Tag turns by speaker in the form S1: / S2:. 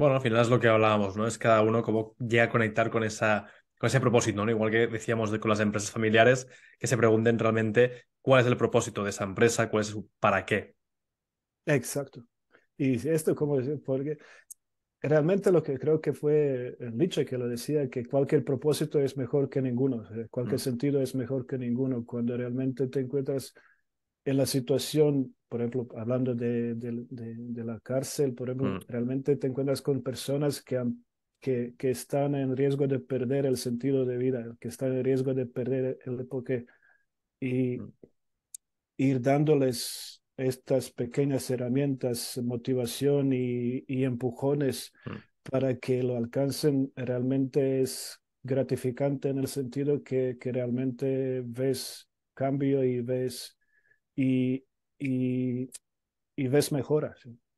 S1: Bueno, al final es lo que hablábamos, ¿no? Es cada uno cómo llega a conectar con, esa, con ese propósito, ¿no? Igual que decíamos de, con las empresas familiares, que se pregunten realmente cuál es el propósito de esa empresa, cuál es su para qué.
S2: Exacto. Y esto, como decir, porque realmente lo que creo que fue Nietzsche que lo decía, que cualquier propósito es mejor que ninguno, cualquier mm. sentido es mejor que ninguno, cuando realmente te encuentras en la situación, por ejemplo, hablando de, de, la cárcel, por ejemplo, mm. realmente te encuentras con personas que, que, que, están en riesgo de perder el sentido de vida, que están en riesgo de perder el enfoque y mm. ir dándoles estas pequeñas herramientas, motivación y, y empujones mm. para que lo alcancen realmente es gratificante en el sentido que, que realmente ves cambio y ves y, y, y ves mejoras. ¿sí?